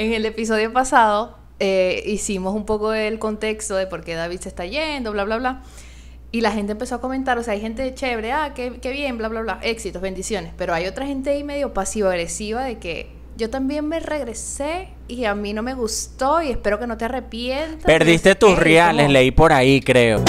En el episodio pasado eh, hicimos un poco el contexto de por qué David se está yendo, bla, bla, bla. Y la gente empezó a comentar, o sea, hay gente chévere, ah, qué, bien, bla, bla, bla, éxitos, bendiciones. Pero hay otra gente ahí medio pasivo-agresiva de que yo también me regresé y a mí no me gustó y espero que no te arrepientas. Perdiste tus reales, leí por ahí, creo.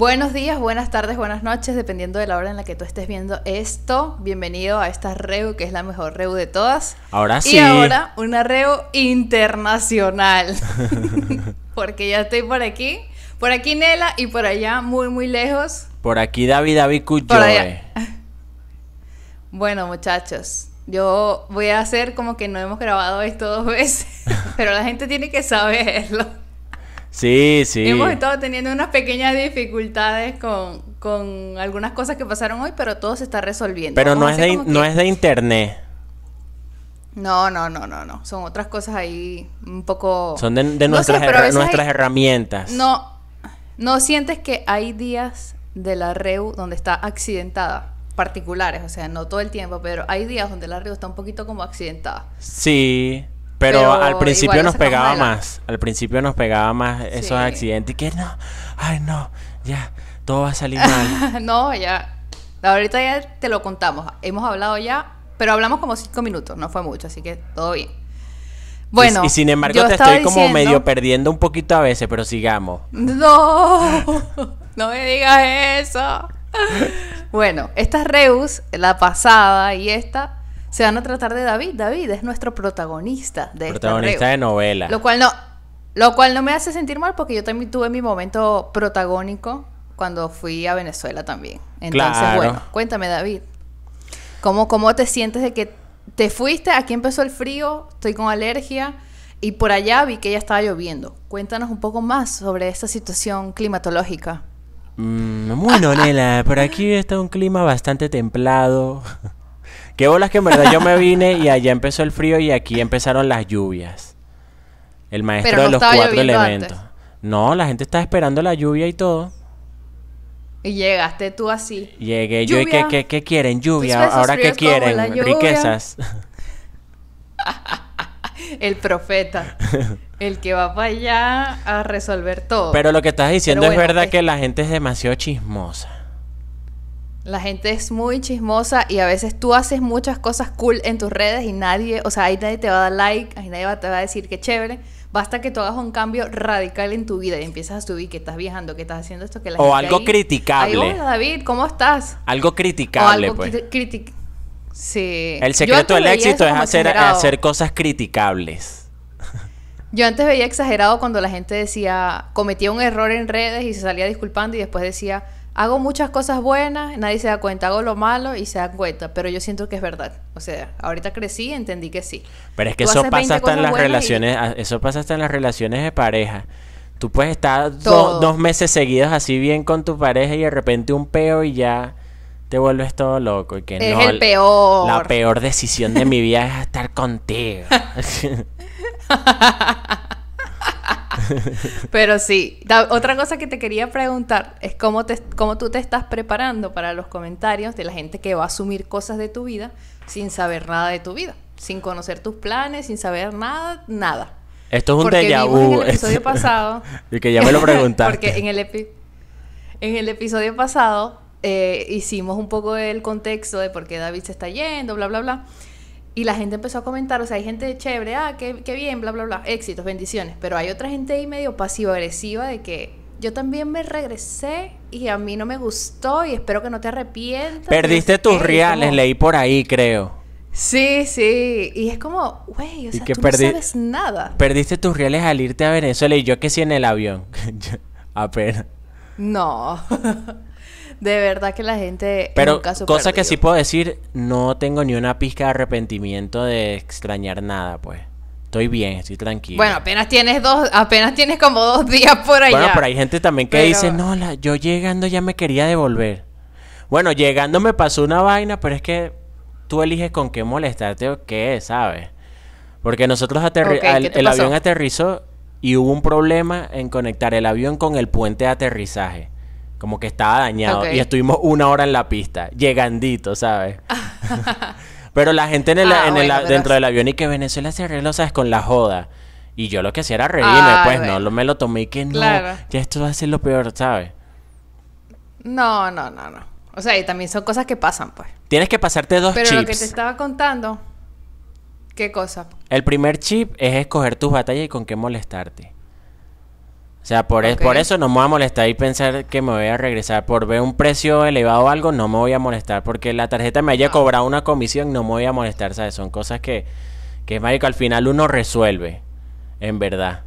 Buenos días, buenas tardes, buenas noches, dependiendo de la hora en la que tú estés viendo esto. Bienvenido a esta REU, que es la mejor REU de todas. Ahora sí. Y ahora una REU internacional. Porque ya estoy por aquí, por aquí Nela y por allá, muy, muy lejos. Por aquí David David Cuyoe. Eh. Bueno, muchachos, yo voy a hacer como que no hemos grabado esto dos veces, pero la gente tiene que saberlo. Sí, sí. Hemos estado teniendo unas pequeñas dificultades con, algunas cosas que pasaron hoy, pero todo se está resolviendo. Pero no es, de, no es de internet. No, no, no, no, no. Son otras cosas ahí un poco... Son de, nuestras, nuestras herramientas. No, no sientes que hay días de la REU donde está accidentada particulares, o sea, no todo el tiempo, pero hay días donde la REU está un poquito como accidentada. Sí. Pero, al principio nos pegaba más. Al principio nos pegaba más esos accidentes. Y que no, ay no, ya, todo va a salir mal. no, ya. Ahorita ya te lo contamos. Hemos hablado ya, pero hablamos como cinco minutos, no fue mucho, así que todo bien. Bueno. Y, sin embargo, te estoy como medio perdiendo un poquito a veces, pero sigamos. No, no me digas eso. bueno, esta Reus, la pasada y esta, se van a tratar de David. David es nuestro protagonista de Protagonista de novela. Lo cual no, lo cual no me hace sentir mal porque yo también tuve mi momento protagónico cuando fui a Venezuela también. Entonces, bueno, cuéntame David. ¿Cómo, ¿Cómo te sientes de que te fuiste? Aquí empezó el frío, estoy con alergia y por allá vi que ya estaba lloviendo. Cuéntanos un poco más sobre esta situación climatológica. bueno, mm, Nela, por aquí está un clima bastante templado. Qué bolas que en verdad yo me vine y allá empezó el frío y aquí empezaron las lluvias. El maestro de los cuatro elementos. No, la gente está esperando la lluvia y todo. Y llegaste tú así. Llegué yo y ¿qué, quieren? Lluvia. Ahora ¿qué quieren? Riquezas. el profeta. El que va para allá a resolver todo. Pero lo que estás diciendo es verdad que la gente es demasiado chismosa. La gente es muy chismosa y a veces tú haces muchas cosas cool en tus redes y nadie, o sea, ahí nadie te va a dar like, ahí nadie te va a decir que chévere. Basta que tú hagas un cambio radical en tu vida y empiezas a subir que estás viajando, que estás haciendo esto, que la O algo criticable. hola David, ¿cómo estás? Algo criticable, o algo pues. sí. El secreto del éxito es hacer, hacer cosas criticables. Yo antes veía exagerado cuando la gente decía, cometía un error en redes y se salía disculpando y después decía hago muchas cosas buenas, nadie se da cuenta, hago lo malo y se da cuenta, pero yo siento que es verdad. O sea, ahorita crecí y entendí que sí. Pero es que eso pasa hasta en las relaciones, ah, eso pasa hasta en las relaciones de pareja. Tú puedes estar dos meses seguidos así bien con tu pareja y de repente un peo y ya te vuelves todo loco. Y que es el peor. La peor decisión de mi vida es estar contigo. Pero sí, otra cosa que te quería preguntar es cómo, te, cómo tú te estás preparando para los comentarios de la gente que va a asumir cosas de tu vida sin saber nada de tu vida, sin conocer tus planes, sin saber nada, nada. Esto es un porque En el episodio pasado. y que ya me lo preguntaste. porque en el, en el episodio pasado eh, hicimos un poco el contexto de por qué David se está yendo, bla, bla, bla. Y la gente empezó a comentar, o sea, hay gente chévere, ah, qué, bien, bla, bla, bla, éxitos, bendiciones. Pero hay otra gente ahí medio pasivo-agresiva de que yo también me regresé y a mí no me gustó y espero que no te arrepientas. Perdiste tus reales, leí por ahí, creo. Sí, sí. Y es como, güey, o sea, tú no sabes nada. Perdiste tus reales al irte a Venezuela y yo que sí en el avión. Apenas. No. De verdad que la gente. Pero, cosa que sí puedo decir, no tengo ni una pizca de arrepentimiento de extrañar nada, pues. Estoy bien, estoy tranquilo. Bueno, apenas tienes dos, apenas tienes como dos días por allá. Bueno, pero hay gente también que dice, no, la, yo llegando ya me quería devolver. Bueno, llegando me pasó una vaina, pero es que tú eliges con qué molestarte o qué, ¿sabes? Porque nosotros el avión aterrizó y hubo un problema en conectar el avión con el puente de aterrizaje. Como que estaba dañado. Y estuvimos una hora en la pista, llegandito, ¿sabes? pero la gente ah, dentro del avión y que Venezuela se arregló, ¿sabes? Con la joda. Y yo lo que hacía era reírme, ah, pues no me lo tomé y que no, ya esto va a ser lo peor, ¿sabes? No, no, no, no. O sea, y también son cosas que pasan, pues. Tienes que pasarte dos chips. Pero lo que te estaba contando, ¿qué cosa? El primer chip es escoger tus batallas y con qué molestarte. O sea, por, e-, por eso no me voy a molestar y pensar que me voy a regresar. Por ver un precio elevado o algo, no me voy a molestar. Porque la tarjeta me haya ah. cobrado una comisión, no me voy a molestar. ¿Sabes? Son cosas que, que, mágico, al final uno resuelve. En verdad.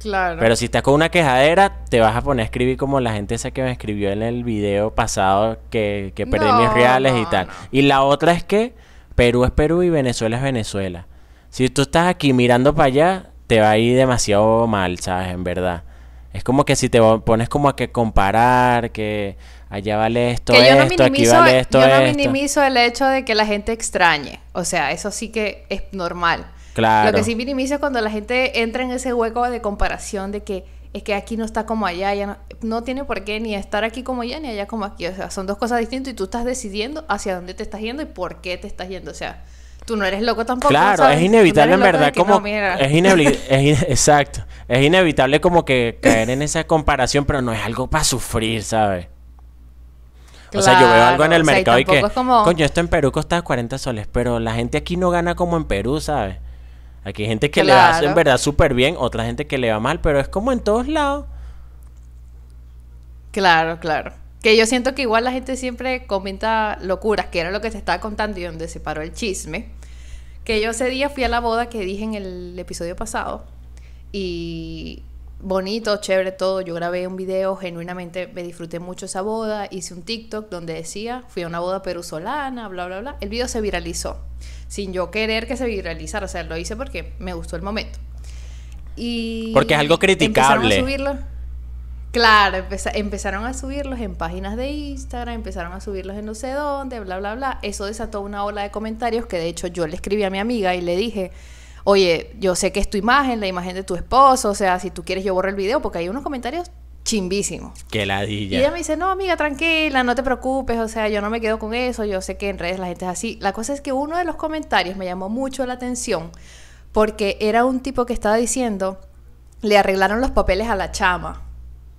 Claro. Pero si estás con una quejadera, te vas a poner a escribir como la gente esa que me escribió en el video pasado que, perdí mis reales y tal. Y la otra es que Perú es Perú y Venezuela es Venezuela. Si tú estás aquí mirando para allá, te va a ir demasiado mal, ¿sabes? En verdad. Es como que si te pones como a que comparar, que allá vale esto, esto, aquí vale esto, Yo no minimizo el hecho de que la gente extrañe. O sea, eso sí que es normal. Claro. Lo que sí minimizo es cuando la gente entra en ese hueco de comparación de que es que aquí no está como allá, ya no, no, tiene por qué ni estar aquí como allá ni allá como aquí. O sea, son dos cosas distintas y tú estás decidiendo hacia dónde te estás yendo y por qué te estás yendo. O sea, Tú no eres loco tampoco. Claro, es inevitable en verdad como... es es exacto. Es inevitable como que caer en esa comparación, pero no es algo para sufrir, ¿sabes? o sea, yo veo algo en el mercado y, que... Coño, esto en Perú costaba 40 soles, pero la gente aquí no gana como en Perú, ¿sabes? Aquí hay gente que le va, en verdad súper bien, otra gente que le va mal, pero es como en todos lados. Claro, claro. Que yo siento que igual la gente siempre comenta locuras, que era lo que te estaba contando y donde se paró el chisme. Que yo ese día fui a la boda que dije en el episodio pasado y bonito, chévere todo. Yo grabé un video, genuinamente me disfruté mucho esa boda. Hice un TikTok donde decía, fui a una boda perusolana, bla, bla, bla. El video se viralizó, sin yo querer que se viralizara. O sea, lo hice porque me gustó el momento. Y porque es algo criticable. subirlo. Claro, empezaron a subirlos en páginas de Instagram, empezaron a subirlos en no sé dónde, bla, bla, bla. Eso desató una ola de comentarios que de hecho yo le escribí a mi amiga y le dije, oye, yo sé que es tu imagen, la imagen de tu esposo, o sea, si tú quieres yo borro el video porque hay unos comentarios chimbísimos. Que ladilla. Y ella me dice, no, amiga, tranquila, no te preocupes, o sea, yo no me quedo con eso, yo sé que en redes la gente es así. La cosa es que uno de los comentarios me llamó mucho la atención porque era un tipo que estaba diciendo, le arreglaron los papeles a la chama.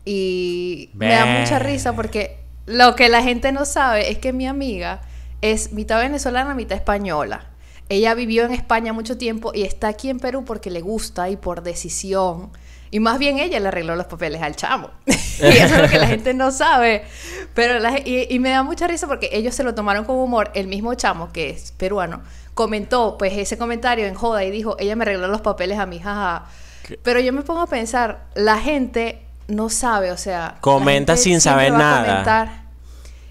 Y me da mucha risa porque lo que la gente no sabe es que mi amiga es mitad venezolana, mitad española. Ella vivió en España mucho tiempo y está aquí en Perú porque le gusta y por decisión. Y más bien ella le arregló los papeles al chamo. y eso es lo que la gente no sabe. Pero y, me da mucha risa porque ellos se lo tomaron con humor. El mismo chamo, que es peruano, comentó pues ese comentario en joda y dijo, ella me arregló los papeles a mi jaja. Pero yo me pongo a pensar, la gente no sabe, o sea... Comenta sin saber nada.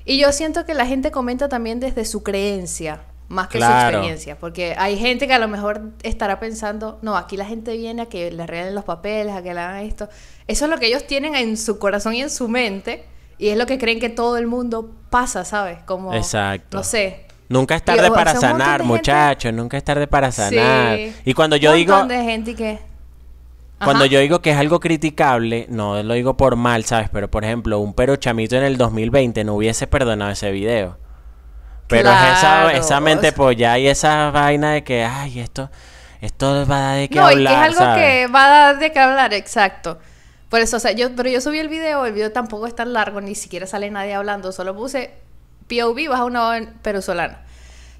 Y yo siento que la gente comenta también desde su creencia, más que su experiencia, porque hay gente que a lo mejor estará pensando, no, aquí la gente viene a que le arreglen los papeles, a que le hagan esto. Eso es lo que ellos tienen en su corazón y en su mente, y es lo que creen que todo el mundo pasa, ¿sabes? Como... Exacto. No sé, Nunca es tarde para sanar, muchachos. Nunca es tarde para sanar. y cuando yo digo. De gente que... Cuando yo digo que es algo criticable, no lo digo por mal, ¿sabes? Pero, por ejemplo, un pero chamito en el 2020 no hubiese perdonado ese video. Pero es esa, esa mente pues, ya y esa vaina de que, ay, esto, esto va a dar de qué no, hablar. No, es algo que va a dar de qué hablar, exacto. Por eso, o sea, yo, pero yo subí el video, el video tampoco es tan largo, ni siquiera sale nadie hablando, solo puse POV uno una solano.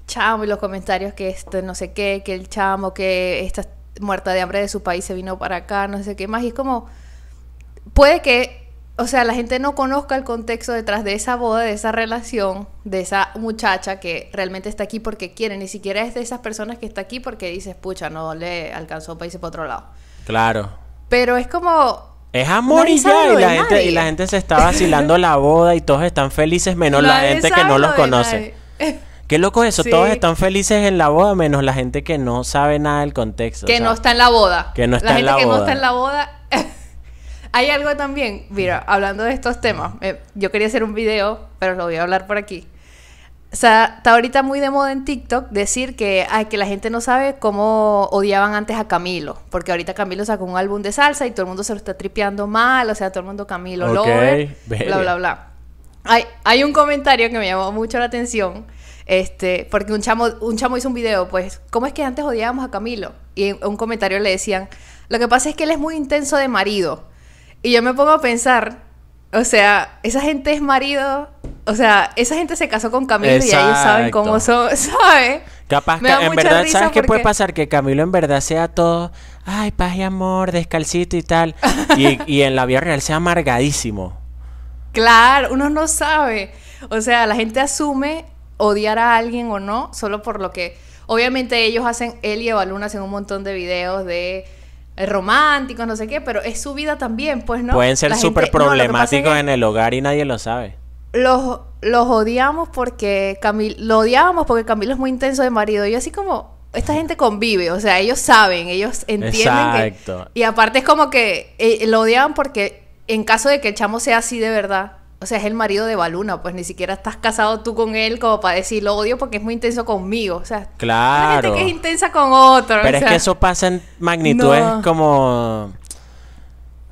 Chamo, y los comentarios que esto no sé qué, que el chamo, que estas muerta de hambre de su país, se vino para acá, no sé qué más. Y es como, puede que, o sea, la gente no conozca el contexto detrás de esa boda, de esa relación, de esa muchacha que realmente está aquí porque quiere, ni siquiera es de esas personas que está aquí porque dice pucha, no le alcanzó para país por otro lado. Claro. Pero es como... Es amor y ya, y la, gente, y la gente se está vacilando la boda y todos están felices menos la gente que no los conoce. Qué loco eso, todos están felices en la boda, menos la gente que no sabe nada del contexto. Que no está en la boda. Que no está en la boda. Hay algo también, mira, hablando de estos temas, eh, yo quería hacer un video, pero lo voy a hablar por aquí. O sea, está ahorita muy de moda en TikTok decir que, ay, que la gente no sabe cómo odiaban antes a Camilo. Porque ahorita Camilo sacó un álbum de salsa y todo el mundo se lo está tripeando mal. O sea, todo el mundo Camilo okay, bla, bla, bla. Hay, un comentario que me llamó mucho la atención. Este, porque un chamo, un chamo hizo un video, pues, ¿cómo es que antes odiábamos a Camilo? Y en un comentario le decían, lo que pasa es que él es muy intenso de marido. Y yo me pongo a pensar, o sea, esa gente es marido, o sea, esa gente se casó con Camilo y ellos saben cómo son, ¿sabes? Capaz en verdad, ¿sabes qué puede pasar? Que Camilo en verdad sea todo, ay, paz y amor, descalcito y tal, y en la vida real sea amargadísimo. Claro, uno no sabe. O sea, la gente asume odiar a alguien o no, solo por lo que. Obviamente ellos hacen, él y Evaluna hacen un montón de videos de eh, románticos, no sé qué, pero es su vida también, pues no. Pueden ser súper problemáticos en el hogar y nadie lo sabe. Los, los odiamos porque Camilo, lo odiábamos porque Camilo es muy intenso de marido. Y así como, esta gente convive, o sea, ellos saben, ellos entienden Exacto. Y aparte es como que eh, lo odiaban porque en caso de que el chamo sea así de verdad, o sea, es el marido de Baluna, pues ni siquiera estás casado tú con él como para decir lo odio porque es muy intenso conmigo. O sea, claro. que es intensa con otro. Pero es que eso pasa en magnitudes como.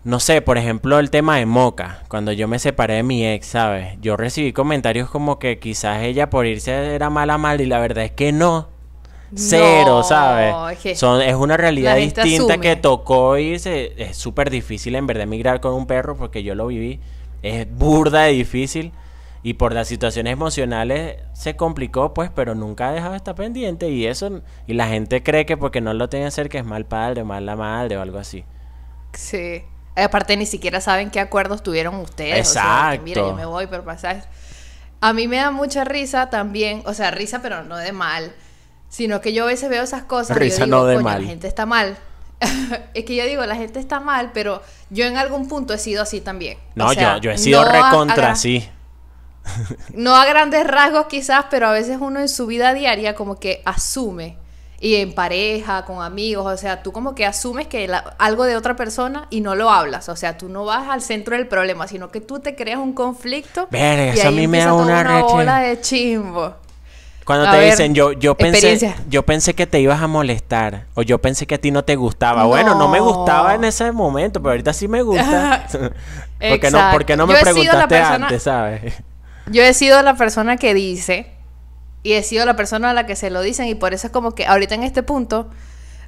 No sé, por ejemplo, el tema de Moca. Cuando yo me separé de mi ex, ¿sabes? Yo recibí comentarios como que quizás ella por irse era mala, mal, y la verdad es que no. Cero, sabe, ¿sabes? Es, una realidad distinta que tocó y es súper difícil en verdad emigrar con un perro porque yo lo viví. Es burda de difícil y por las situaciones emocionales se complicó, pues, pero nunca ha dejado de estar pendiente y eso, y la gente cree que porque no lo tiene cerca es mal padre o mala madre o algo así. Sí. Aparte ni siquiera saben qué acuerdos tuvieron ustedes. Exacto. mira, yo me voy, por pasar. A mí me da mucha risa también, o sea, risa pero no de mal, Sino que yo a veces veo esas cosas y yo digo, la gente está mal. es que yo digo, la gente está mal, pero yo en algún punto he sido así también. No, yo, he sido recontra así. no a grandes rasgos quizás, pero a veces uno en su vida diaria como que asume y en pareja, con amigos, o sea, tú como que asumes que algo de otra persona y no lo hablas, o sea, tú no vas al centro del problema, sino que tú te creas un conflicto y ahí a mí me una, una de chimbo. Cuando te dicen, yo, yo, pensé, yo pensé que te ibas a molestar o yo pensé que a ti no te gustaba. Bueno, no me gustaba en ese momento, pero ahorita sí me gusta. porque no, porque no me preguntaste antes, sabes? Yo he sido la persona que dice y he sido la persona a la que se lo dicen y por eso es como que ahorita en este punto,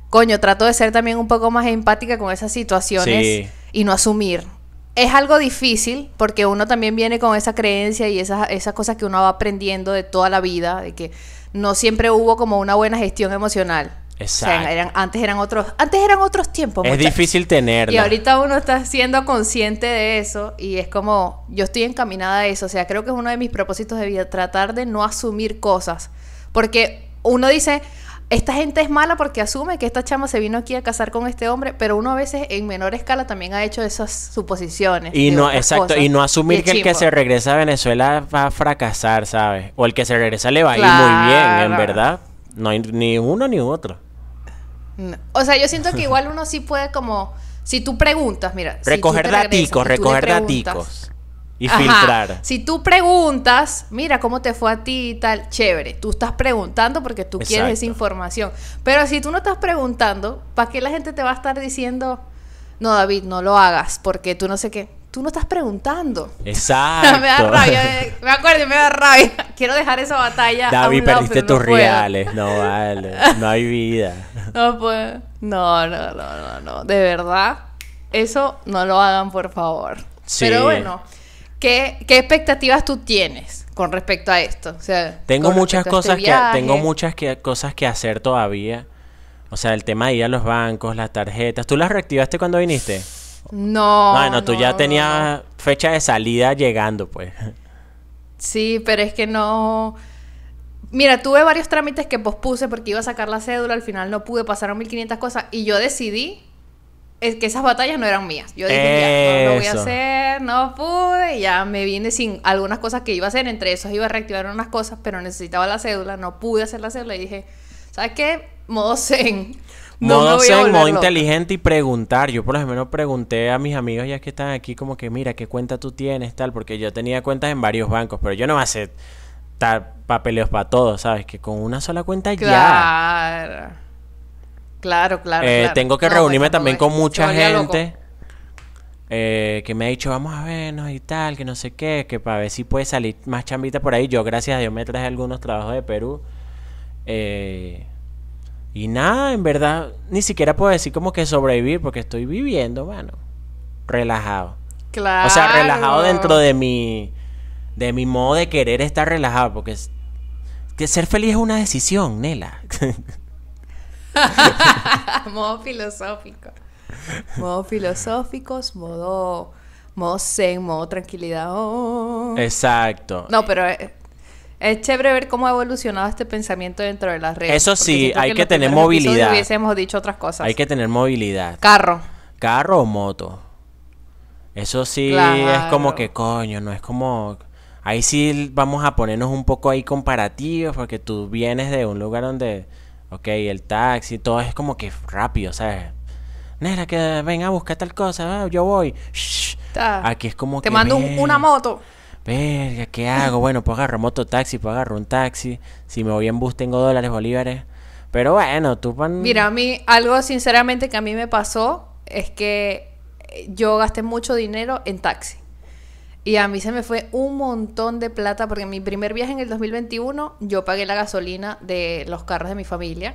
coño, trato de ser también un poco más empática con esas situaciones y no asumir es algo difícil porque uno también viene con esa creencia y esas, esas cosas que uno va aprendiendo de toda la vida, de que no siempre hubo como una buena gestión emocional. Exacto. eran, antes eran otros, antes eran otros tiempos. Es difícil tener Y ahorita uno está siendo consciente de eso y es como yo estoy encaminada a eso, o sea, creo que es uno de mis propósitos de vida tratar de no asumir cosas, porque uno dice, esta gente es mala porque asume que esta chama se vino aquí a casar con este hombre, pero uno a veces en menor escala también ha hecho esas suposiciones. Y no, exacto, y no asumir que el que se regresa a Venezuela va a fracasar, ¿sabes? O el que se regresa le va a ir muy bien, en verdad. No hay ni uno ni otro. O sea, yo siento que igual uno sí puede como si tú preguntas, mira, recoger daticos, recoger daticos y filtrar. Si tú preguntas, mira cómo te fue a ti y tal, chévere. Tú estás preguntando porque tú quieres esa información. Pero si tú no estás preguntando, ¿para qué la gente te va a estar diciendo, no, David, no lo hagas porque tú no sé qué? Tú no estás preguntando. Exacto. me da rabia. Eh. Me acuerdo me da rabia. Quiero dejar esa batalla. David, a un perdiste tus reales. No vale. No hay vida. No, pues. No, no, no, no, no. De verdad. Eso no lo hagan, por favor. Pero bueno. ¿Qué, expectativas tú tienes con respecto a esto? sea, tengo muchas este cosas que tengo muchas cosas que hacer todavía. O sea, el tema de ir a los bancos, las tarjetas. ¿Tú las reactivaste cuando viniste? No. Bueno, tú ya tenías fecha de salida llegando, pues. Sí, pero es que no. Mira, tuve varios trámites que pospuse porque iba a sacar la cédula, al final no pude, pasaron 1500 cosas y yo decidí es que esas batallas no eran mías. Yo dije, ya, no lo voy a hacer, no pude, ya me vine sin algunas cosas que iba a hacer, entre esos iba a reactivar unas cosas, pero necesitaba la cédula, no pude hacer la cédula y dije, ¿sabes qué? Modo zen. modo zen, modo inteligente y preguntar. Yo por lo menos pregunté a mis amigos ya que están aquí como que, mira, ¿qué cuenta tú tienes? Tal, porque yo tenía cuentas en varios bancos, pero yo no me hace... papeleos para todos, ¿sabes? Que con una sola cuenta claro. ya. Claro, eh, claro. Tengo que reunirme también con mucha gente. Eh, que me ha dicho, vamos a vernos y tal, que no sé qué, que para ver si puede salir más chambita por ahí. Yo, gracias a Dios, me traje algunos trabajos de Perú. Eh, y nada, en verdad, ni siquiera puedo decir como que sobrevivir, porque estoy viviendo, bueno, relajado. Claro. O sea, relajado dentro de mi, de mi modo de querer estar relajado, porque que ser feliz es una decisión, Nela. modo filosófico. Modo filosóficos, modo, modo zen, modo tranquilidad. Oh. Exacto. No, pero es, chévere ver cómo ha evolucionado este pensamiento dentro de las redes. Eso sí, hay que, tener movilidad. Hubiésemos dicho otras cosas. Hay que tener movilidad. Carro. Carro o moto. Eso sí es como que coño, no es como ahí sí vamos a ponernos un poco ahí comparativos porque tú vienes de un lugar donde ok, el taxi, todo es como que rápido, ¿sabes? Nera, que venga a buscar tal cosa, ah, yo voy. Aquí es como que. Te mando una moto. Verga, ¿qué hago? Bueno, pues agarro moto taxi, pues agarro un taxi. Si me voy en bus tengo dólares, bolívares. Pero bueno, tú Mira, a mí, algo sinceramente que a mí me pasó es que yo gasté mucho dinero en taxi. Y a mí se me fue un montón de plata porque en mi primer viaje en el 2021 yo pagué la gasolina de los carros de mi familia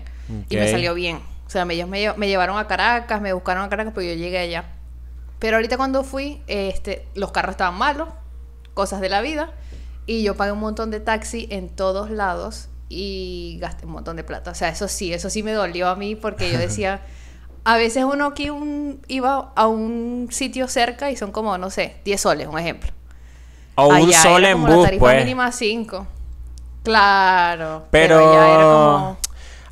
y me salió bien. O sea, ellos me, me, llevaron a Caracas, me buscaron a Caracas, pero pues yo llegué allá. Pero ahorita cuando fui, este, los carros estaban malos, cosas de la vida, y yo pagué un montón de taxi en todos lados y gasté un montón de plata. O sea, eso sí, eso sí me dolió a mí porque yo decía... a veces uno aquí iba a un sitio cerca y son como, no sé, 10 soles, un ejemplo un solo en bus, la pues. mínima 5. Claro. Pero, como...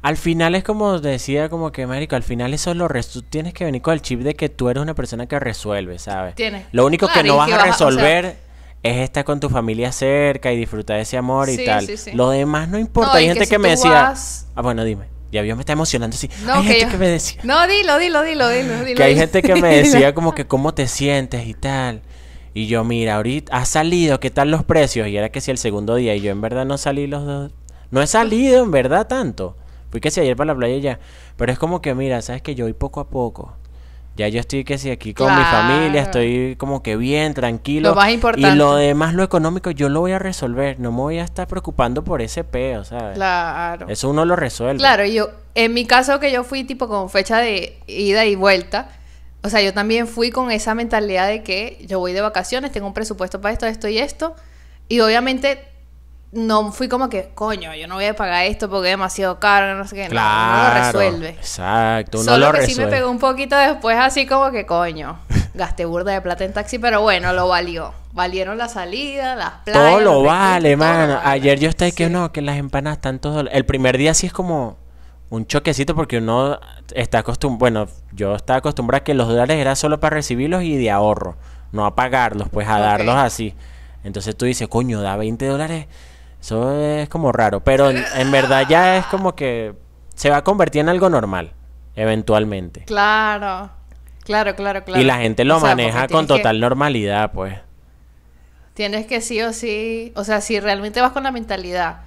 al final es como decía, como que, Marico, al final eso es lo tú tienes que venir con el chip de que tú eres una persona que resuelve, ¿sabes? Lo único que no vas a resolver. es estar con tu familia cerca y disfrutar de ese amor y tal. Lo demás no importa. Hay gente que, me decía. Ah, bueno, dime. Ya yo me está emocionando así. No, hay gente que me decía. No, dilo, dilo, dilo, dilo, dilo. Que hay gente que me decía como que cómo te sientes y tal. Y yo, mira, ahorita ha salido, ¿qué tal los precios? Y era que si el segundo día, y yo en verdad no salí los dos. No he salido en verdad tanto. Fui que si ayer para la playa ya. Pero es como que, mira, sabes que yo voy poco a poco. Ya yo estoy que si aquí con mi familia, estoy como que bien, tranquilo. Lo más importante. Y lo demás, lo económico, yo lo voy a resolver. No me voy a estar preocupando por ese peo, ¿sabes? Claro. Eso uno lo resuelve. Claro, yo, en mi caso que yo fui tipo con fecha de ida y vuelta, o sea, yo también fui con esa mentalidad de que yo voy de vacaciones, tengo un presupuesto para esto, esto y esto. Y obviamente no fui como que, coño, yo no voy a pagar esto porque es demasiado caro, no sé qué. Claro, no, no, lo resuelve. Exacto, no Solo que sí me pegó un poquito después, así como que, coño, gasté burda de plata en taxi, pero bueno, lo valió. Valieron la salida, las playas. Todo lo vale, mano. Ayer yo estaba que no, que las empanadas tanto El primer día sí es como un choquecito porque uno está acostumbrado, bueno, yo estaba acostumbrado a que los dólares eran solo para recibirlos y de ahorro, no a pagarlos, pues a darlos así. Entonces tú dices, coño, da 20 dólares, eso es como raro, pero en, verdad ya es como que se va a convertir en algo normal, eventualmente. Claro, claro, claro, claro. Y la gente lo maneja con total normalidad, pues. Tienes que sí o sí, o sea, si realmente vas con la mentalidad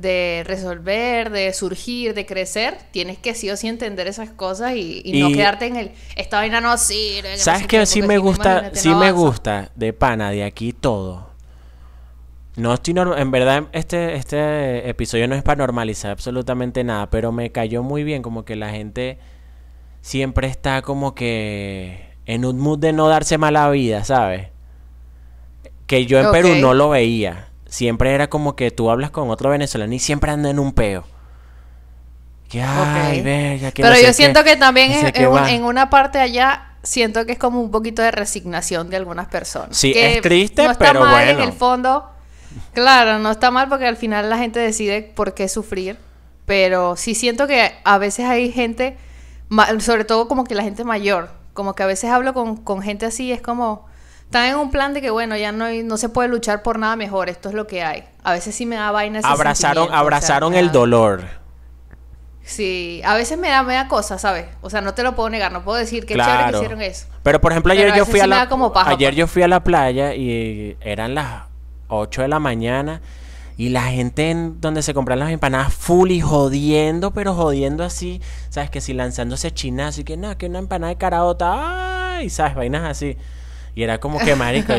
de resolver, de surgir, de crecer, tienes que sí o sí entender esas cosas y, no quedarte en el esta vaina no ¿Sabes qué? Sí me gusta, sí me gusta de pana de aquí todo. No estoy normal, en verdad este este episodio no es para normalizar absolutamente nada, pero me cayó muy bien como que la gente siempre está como que en un mood de no darse mala vida, ¿sabes? Que yo en Perú no lo veía siempre era como que tú hablas con otro venezolano y siempre anda en un peo. Pero yo siento que también en, una parte allá siento que es como un poquito de resignación de algunas personas. Sí, es triste, no está pero mal En el fondo, claro, no está mal porque al final la gente decide por qué sufrir. Pero sí siento que a veces hay gente, sobre todo como que la gente mayor, como que a veces hablo con, con gente así, es como están en un plan de que bueno, ya no, no se puede luchar por nada mejor, esto es lo que hay. A veces sí me da vaina Abrazaron, abrazaron el dolor. Sí, a veces me da, me da cosa, ¿sabes? O sea, no te lo puedo negar, no puedo decir qué chévere que hicieron eso. Pero por ejemplo, ayer yo fui a la ayer pues. yo fui a la playa y eran las 8 de la mañana. Y la gente donde se compran las empanadas full y jodiendo, pero jodiendo así, ¿sabes? Que si lanzándose chinazo y que no, que una empanada de caraota ¡ay! ¿Sabes? Vainas así. Y era como que, marico,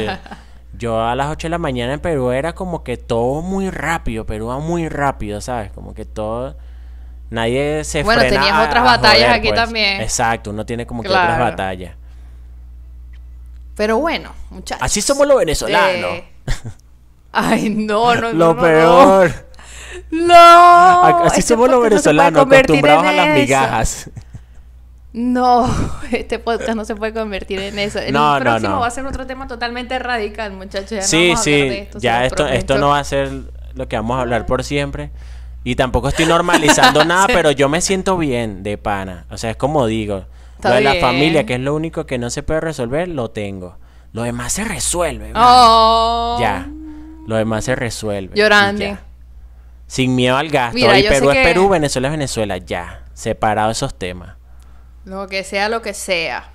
yo, a las 8 de la mañana en Perú era como que todo muy rápido, Perú va muy rápido, ¿sabes? Como que todo... Nadie se Bueno, tenías otras batallas aquí pues. también. Exacto, uno tiene como que otras batallas. Pero bueno, muchachos. Así somos los venezolanos. Eh, ay, no, no, Lo peor. No. no. Así somos los venezolanos, acostumbrados a las migajas. No, este podcast no se puede convertir en eso. El próximo va a ser otro tema totalmente radical, muchachos. Ya sí, sí. De esto, ya esto, esto no va a ser lo que vamos a hablar por siempre. Y tampoco estoy normalizando nada, pero yo me siento bien de pana. O sea, es como digo, lo de la familia, que es lo único que no se puede resolver, lo tengo. Lo demás se resuelve. Oh. Ya. Lo demás se resuelve. Llorando. Sin miedo al gasto. Perú es Perú, Venezuela es Venezuela. Ya. Separado esos temas. Lo que sea, lo que sea.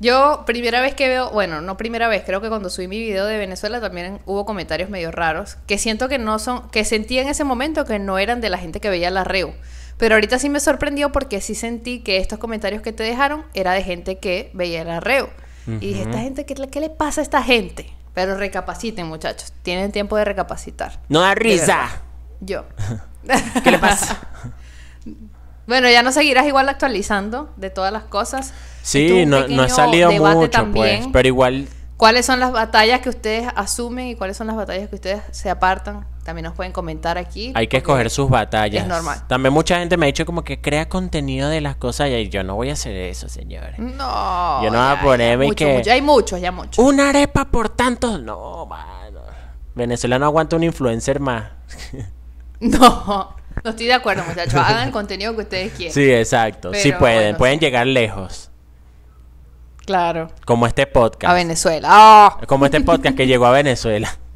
Yo, primera vez que veo, bueno, no primera vez, creo que cuando subí mi video de Venezuela también hubo comentarios medio raros, que siento que no son, que sentí en ese momento que no eran de la gente que veía la REU. Pero ahorita sí me sorprendió porque sí sentí que estos comentarios que te dejaron era de gente que veía la REU. Y dije, ¿esta gente qué, qué le pasa a esta gente? Pero recapaciten, muchachos. Tienen tiempo de recapacitar. No da risa. Yo. ¿Qué le pasa? Bueno, ya no seguirás igual actualizando de todas las cosas. Sí, no, no ha salido mucho, pues, pero igual... ¿Cuáles son las batallas que ustedes asumen y cuáles son las batallas que ustedes se apartan? También nos pueden comentar aquí. Hay que escoger sus batallas. Es normal. También mucha gente me ha dicho como que crea contenido de las cosas y yo no voy a hacer eso, señores. No. Yo no voy a ponerme que... Mucho, hay muchos, ya muchos. Una arepa por tantos. No, mano. Venezuela no aguanta un influencer más. no. No estoy de acuerdo, muchachos. Hagan contenido que ustedes quieran. Sí, exacto. sí pueden, pueden llegar lejos. Claro. Como este podcast. A Venezuela. ¡Ah! Como este podcast que llegó a Venezuela.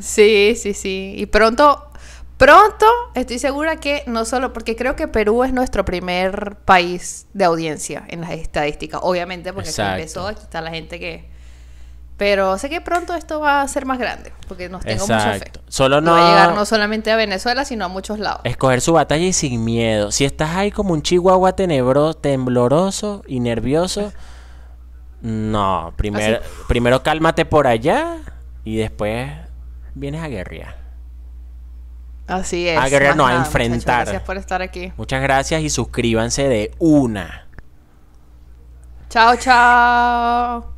Sí, sí, sí. Y pronto, pronto estoy segura que no solo, porque creo que Perú es nuestro primer país de audiencia en las estadísticas, obviamente, porque aquí empezó, aquí está la gente que, pero sé que pronto esto va a ser más grande, porque nos tengo mucho mucha fe. Solo no... Va a llegar no solamente a Venezuela, sino a muchos lados. Escoger su batalla y sin miedo. Si estás ahí como un chihuahua tenebroso, tembloroso y nervioso, no. Primero, primero cálmate por allá y después vienes a guerrear. Así es. A guerrear, no, a enfrentar. Muchas gracias por estar aquí. Muchas gracias y suscríbanse de una. Chao, chao.